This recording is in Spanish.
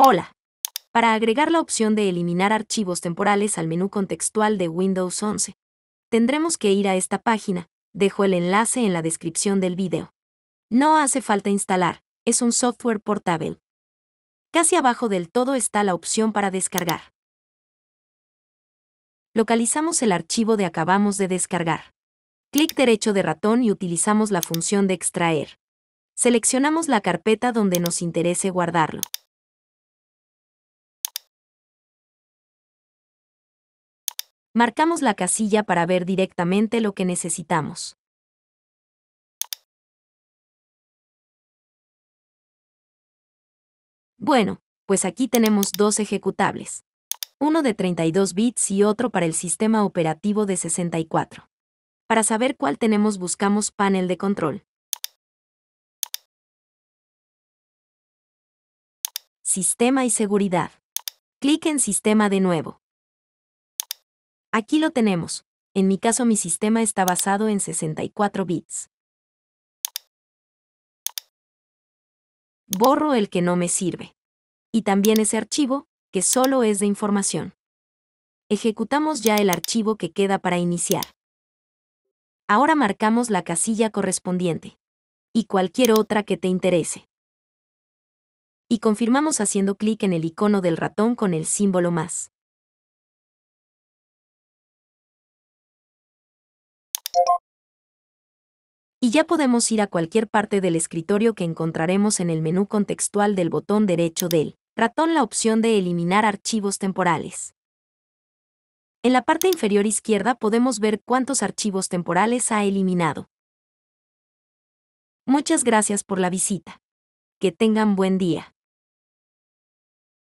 Hola. Para agregar la opción de eliminar archivos temporales al menú contextual de Windows 11, tendremos que ir a esta página, dejo el enlace en la descripción del video. No hace falta instalar, es un software portable. Casi abajo del todo está la opción para descargar. Localizamos el archivo de acabamos de descargar. Clic derecho de ratón y utilizamos la función de extraer. Seleccionamos la carpeta donde nos interese guardarlo. Marcamos la casilla para ver directamente lo que necesitamos. Bueno, pues aquí tenemos dos ejecutables. Uno de 32 bits y otro para el sistema operativo de 64. Para saber cuál tenemos buscamos panel de control. Sistema y seguridad. Clic en Sistema de nuevo. Aquí lo tenemos. En mi caso mi sistema está basado en 64 bits. Borro el que no me sirve. Y también ese archivo, que solo es de información. Ejecutamos ya el archivo que queda para iniciar. Ahora marcamos la casilla correspondiente. Y cualquier otra que te interese. Y confirmamos haciendo clic en el icono del ratón con el símbolo más. Y ya podemos ir a cualquier parte del escritorio que encontraremos en el menú contextual del botón derecho del ratón la opción de eliminar archivos temporales. En la parte inferior izquierda podemos ver cuántos archivos temporales ha eliminado. Muchas gracias por la visita. Que tengan buen día.